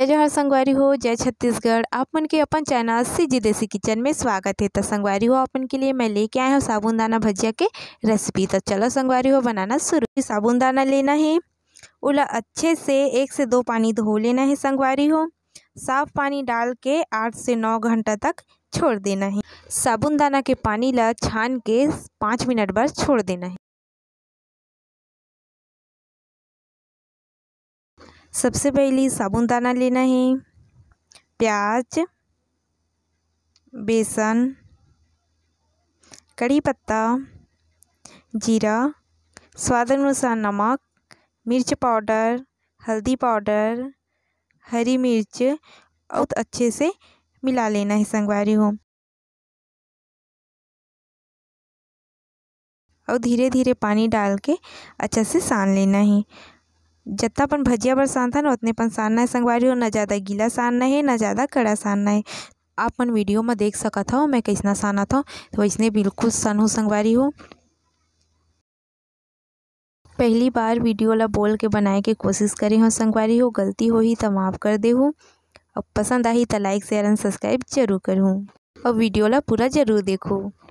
जय जोहर संगवारी हो जय छत्तीसगढ़ आप मन के अपन चैनल सी जी देसी किचन में स्वागत है तो संगवारी हो अपन के लिए मैं लेके आया हूँ साबुनदाना भजिया के रेसिपी तो चलो संगवारी हो बनाना शुरू साबुनदाना लेना है उला अच्छे से एक से दो पानी धो लेना है संगवारी हो साफ पानी डाल के आठ से नौ घंटा तक छोड़ देना है साबुनदाना के पानी ला छान के पाँच मिनट बाद छोड़ देना है सबसे पहले साबुनदाना लेना है प्याज बेसन कड़ी पत्ता जीरा स्वाद अनुसार नमक मिर्च पाउडर हल्दी पाउडर हरी मिर्च बहुत अच्छे से मिला लेना है संगवारी हो और धीरे धीरे पानी डाल के अच्छा से सान लेना है जितना अपन भजिया पर सानता ना उतने अपन सानना है संगवारी हो न ज़्यादा गीला सानना है ना ज़्यादा कड़ा सानना है आप मन वीडियो में देख सका था मैं कैसना साना था तो वैसे बिल्कुल सनहूँ संगवारी हो पहली बार वीडियो ला बोल के बनाए के कोशिश करे हो संगवारी हो गलती हो ही तो माफ़ कर दे और पसंद आई तो लाइक शेयर एंड सब्सक्राइब जरूर करूँ और वीडियो ला पूरा जरूर देखो